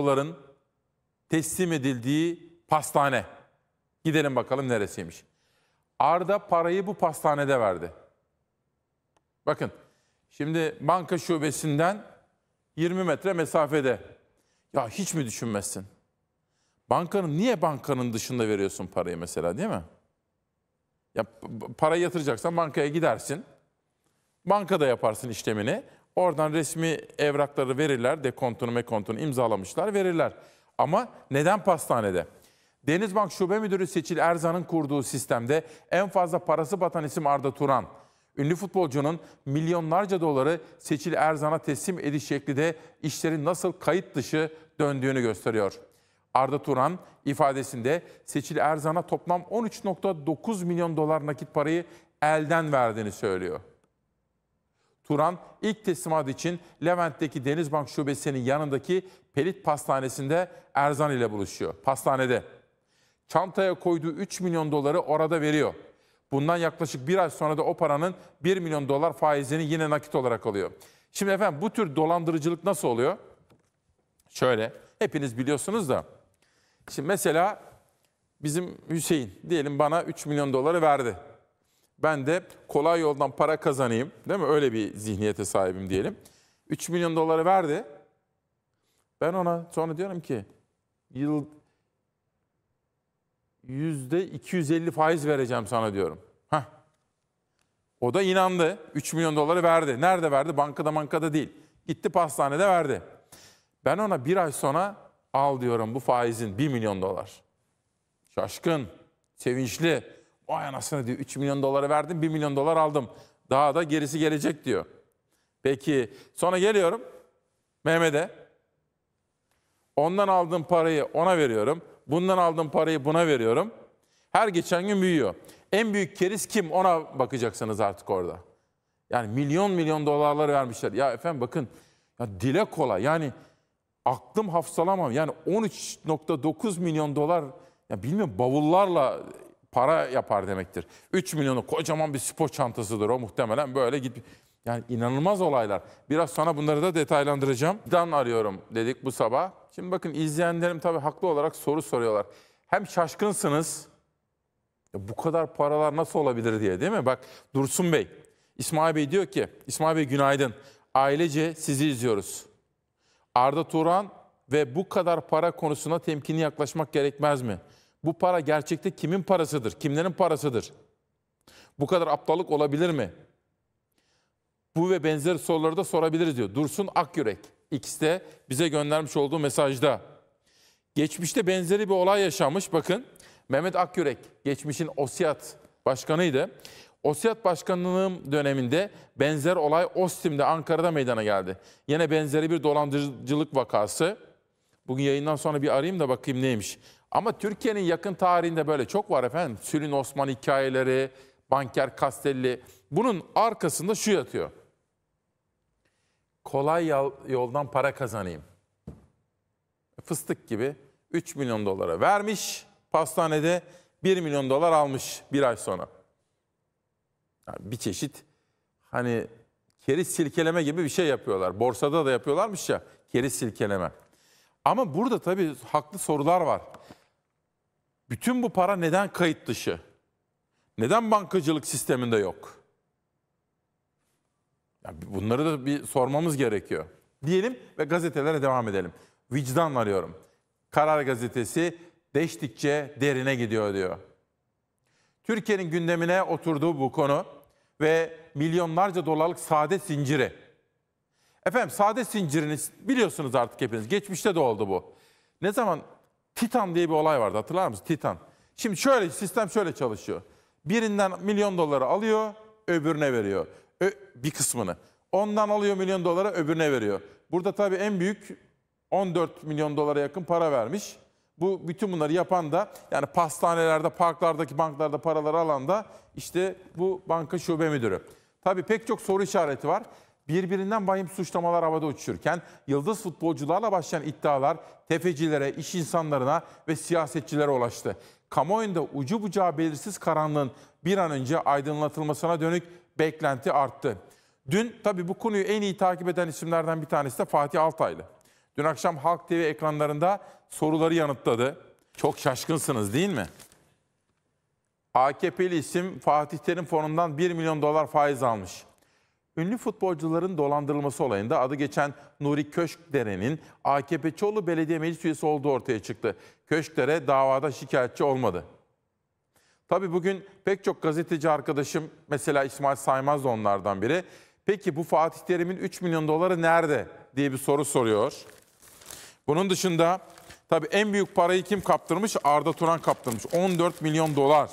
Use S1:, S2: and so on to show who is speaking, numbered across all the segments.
S1: komploların teslim edildiği pastane. Gidelim bakalım neresiymiş. Arda parayı bu pastanede verdi. Bakın şimdi banka şubesinden 20 metre mesafede. Ya hiç mi düşünmezsin? Bankanın niye bankanın dışında veriyorsun parayı mesela değil mi? Ya parayı yatıracaksan bankaya gidersin. Bankada yaparsın işlemini. Oradan resmi evrakları verirler, dekontunu mekontunu imzalamışlar verirler. Ama neden pastanede? Denizbank Şube Müdürü Seçil Erzan'ın kurduğu sistemde en fazla parası batan isim Arda Turan. Ünlü futbolcunun milyonlarca doları Seçil Erzan'a teslim ediş şekli de işlerin nasıl kayıt dışı döndüğünü gösteriyor. Arda Turan ifadesinde Seçil Erzan'a toplam 13.9 milyon dolar nakit parayı elden verdiğini söylüyor. Turan ilk teslimat için Levent'teki Denizbank Şubesi'nin yanındaki Pelit Pastanesi'nde Erzan ile buluşuyor. Pastanede. Çantaya koyduğu 3 milyon doları orada veriyor. Bundan yaklaşık bir ay sonra da o paranın 1 milyon dolar faizini yine nakit olarak alıyor. Şimdi efendim bu tür dolandırıcılık nasıl oluyor? Şöyle, hepiniz biliyorsunuz da. Şimdi mesela bizim Hüseyin diyelim bana 3 milyon doları verdi. Ben de kolay yoldan para kazanayım. Değil mi? Öyle bir zihniyete sahibim diyelim. 3 milyon doları verdi. Ben ona sonra diyorum ki yıl yüzde 250 faiz vereceğim sana diyorum. Heh. O da inandı. 3 milyon doları verdi. Nerede verdi? Bankada bankada değil. Gitti pastanede verdi. Ben ona bir ay sonra al diyorum bu faizin 1 milyon dolar. Şaşkın, sevinçli. Vay anasını diyor 3 milyon doları verdim 1 milyon dolar aldım. Daha da gerisi gelecek diyor. Peki sonra geliyorum Mehmet'e. Ondan aldığım parayı ona veriyorum. Bundan aldığım parayı buna veriyorum. Her geçen gün büyüyor. En büyük keriz kim ona bakacaksınız artık orada. Yani milyon milyon dolarlar vermişler. Ya efendim bakın ya dile kolay yani aklım hafsalamam. Yani 13.9 milyon dolar ya bilmiyorum bavullarla para yapar demektir. 3 milyonu kocaman bir spor çantasıdır o muhtemelen böyle git. Yani inanılmaz olaylar. Biraz sonra bunları da detaylandıracağım. Dan arıyorum dedik bu sabah. Şimdi bakın izleyenlerim tabii haklı olarak soru soruyorlar. Hem şaşkınsınız. Ya bu kadar paralar nasıl olabilir diye değil mi? Bak Dursun Bey, İsmail Bey diyor ki, İsmail Bey günaydın. Ailece sizi izliyoruz. Arda Turan ve bu kadar para konusuna temkinli yaklaşmak gerekmez mi? Bu para gerçekte kimin parasıdır? Kimlerin parasıdır? Bu kadar aptallık olabilir mi? Bu ve benzeri soruları da sorabiliriz diyor. Dursun Akyürek de bize göndermiş olduğu mesajda. Geçmişte benzeri bir olay yaşanmış. Bakın Mehmet Akyürek geçmişin OSİAD başkanıydı. OSİAD başkanlığım döneminde benzer olay Ostim'de Ankara'da meydana geldi. Yine benzeri bir dolandırıcılık vakası. Bugün yayından sonra bir arayayım da bakayım neymiş. Ama Türkiye'nin yakın tarihinde böyle çok var efendim. Sülün Osman hikayeleri, Banker kastelli Bunun arkasında şu yatıyor. Kolay yoldan para kazanayım. Fıstık gibi 3 milyon dolara vermiş. Pastanede 1 milyon dolar almış bir ay sonra. Yani bir çeşit hani keriz silkeleme gibi bir şey yapıyorlar. Borsada da yapıyorlarmış ya keriz silkeleme. Ama burada tabii haklı sorular var. Bütün bu para neden kayıt dışı? Neden bankacılık sisteminde yok? bunları da bir sormamız gerekiyor. Diyelim ve gazetelere devam edelim. Vicdan arıyorum. Karar gazetesi deştikçe derine gidiyor diyor. Türkiye'nin gündemine oturduğu bu konu ve milyonlarca dolarlık saadet zinciri. Efendim saadet zincirini biliyorsunuz artık hepiniz. Geçmişte de oldu bu. Ne zaman Titan diye bir olay vardı hatırlar mısınız? Titan. Şimdi şöyle sistem şöyle çalışıyor. Birinden milyon doları alıyor, öbürüne veriyor. Ö bir kısmını. Ondan alıyor milyon dolara, öbürüne veriyor. Burada tabii en büyük 14 milyon dolara yakın para vermiş. Bu bütün bunları yapan da yani pastanelerde, parklardaki banklarda paraları alan da işte bu banka şube müdürü. Tabii pek çok soru işareti var birbirinden vahim suçlamalar havada uçuşurken yıldız futbolcularla başlayan iddialar tefecilere, iş insanlarına ve siyasetçilere ulaştı. Kamuoyunda ucu bucağı belirsiz karanlığın bir an önce aydınlatılmasına dönük beklenti arttı. Dün tabii bu konuyu en iyi takip eden isimlerden bir tanesi de Fatih Altaylı. Dün akşam Halk TV ekranlarında soruları yanıtladı. Çok şaşkınsınız değil mi? AKP'li isim Fatih Terim fonundan 1 milyon dolar faiz almış. Ünlü futbolcuların dolandırılması olayında adı geçen Nuri Köşkdere'nin AKP Çorlu Belediye Meclis Üyesi olduğu ortaya çıktı. Köşkdere davada şikayetçi olmadı. Tabi bugün pek çok gazeteci arkadaşım, mesela İsmail Saymaz da onlardan biri. Peki bu Fatih Terim'in 3 milyon doları nerede diye bir soru soruyor. Bunun dışında tabi en büyük parayı kim kaptırmış? Arda Turan kaptırmış. 14 milyon dolar.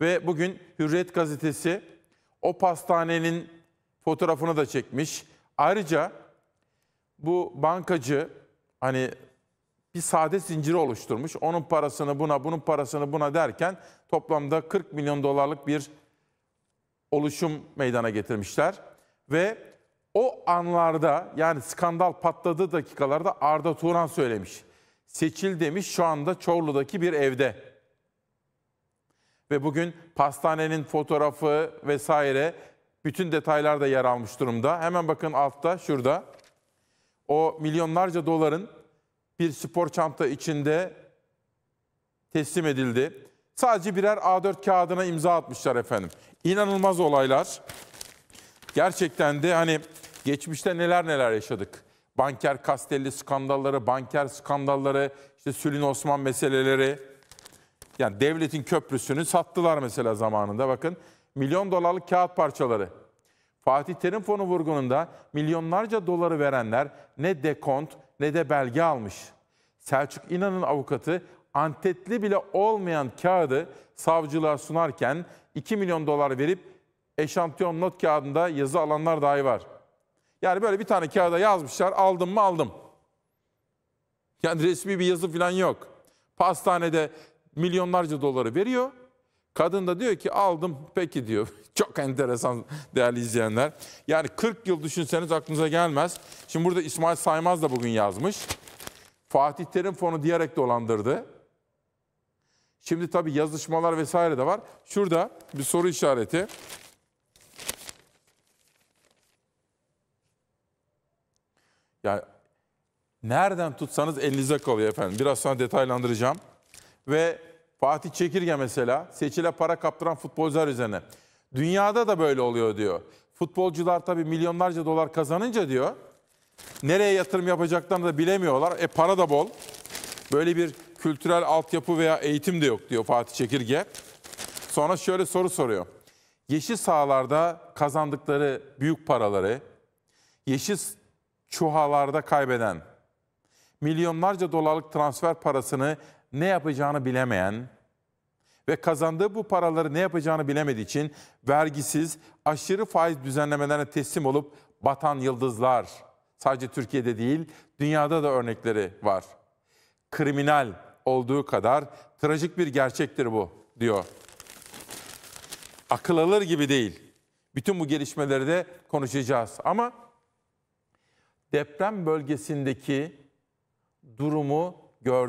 S1: Ve bugün Hürriyet gazetesi o pastanenin fotoğrafını da çekmiş. Ayrıca bu bankacı hani bir sade zinciri oluşturmuş. Onun parasını buna, bunun parasını buna derken toplamda 40 milyon dolarlık bir oluşum meydana getirmişler. Ve o anlarda yani skandal patladığı dakikalarda Arda Turan söylemiş. Seçil demiş şu anda Çorlu'daki bir evde. Ve bugün pastanenin fotoğrafı vesaire bütün detaylar da yer almış durumda. Hemen bakın altta şurada o milyonlarca doların bir spor çanta içinde teslim edildi. Sadece birer A4 kağıdına imza atmışlar efendim. İnanılmaz olaylar. Gerçekten de hani geçmişte neler neler yaşadık. Banker Kastelli skandalları, banker skandalları, işte Sülün Osman meseleleri, yani devletin köprüsünü sattılar mesela zamanında bakın. Milyon dolarlık kağıt parçaları. Fatih Terim Fonu vurgununda milyonlarca doları verenler ne dekont ne de belge almış. Selçuk İnan'ın avukatı antetli bile olmayan kağıdı savcılığa sunarken 2 milyon dolar verip eşantiyon not kağıdında yazı alanlar dahi var. Yani böyle bir tane kağıda yazmışlar aldım mı aldım. Yani resmi bir yazı falan yok. Pastanede milyonlarca doları veriyor. Kadın da diyor ki aldım peki diyor. Çok enteresan değerli izleyenler. Yani 40 yıl düşünseniz aklınıza gelmez. Şimdi burada İsmail Saymaz da bugün yazmış. Fatih Terim fonu diyerek dolandırdı. Şimdi tabii yazışmalar vesaire de var. Şurada bir soru işareti. Yani nereden tutsanız elinize kalıyor efendim. Biraz sonra detaylandıracağım. Ve Fatih Çekirge mesela seçile para kaptıran futbolcular üzerine. Dünyada da böyle oluyor diyor. Futbolcular tabii milyonlarca dolar kazanınca diyor. Nereye yatırım yapacaklarını da bilemiyorlar. E para da bol. Böyle bir kültürel altyapı veya eğitim de yok diyor Fatih Çekirge. Sonra şöyle soru soruyor. Yeşil sahalarda kazandıkları büyük paraları, yeşil çuhalarda kaybeden milyonlarca dolarlık transfer parasını ne yapacağını bilemeyen ve kazandığı bu paraları ne yapacağını bilemediği için vergisiz, aşırı faiz düzenlemelerine teslim olup batan yıldızlar. Sadece Türkiye'de değil, dünyada da örnekleri var. Kriminal olduğu kadar trajik bir gerçektir bu diyor. Akıl alır gibi değil. Bütün bu gelişmeleri de konuşacağız ama deprem bölgesindeki durumu gördük.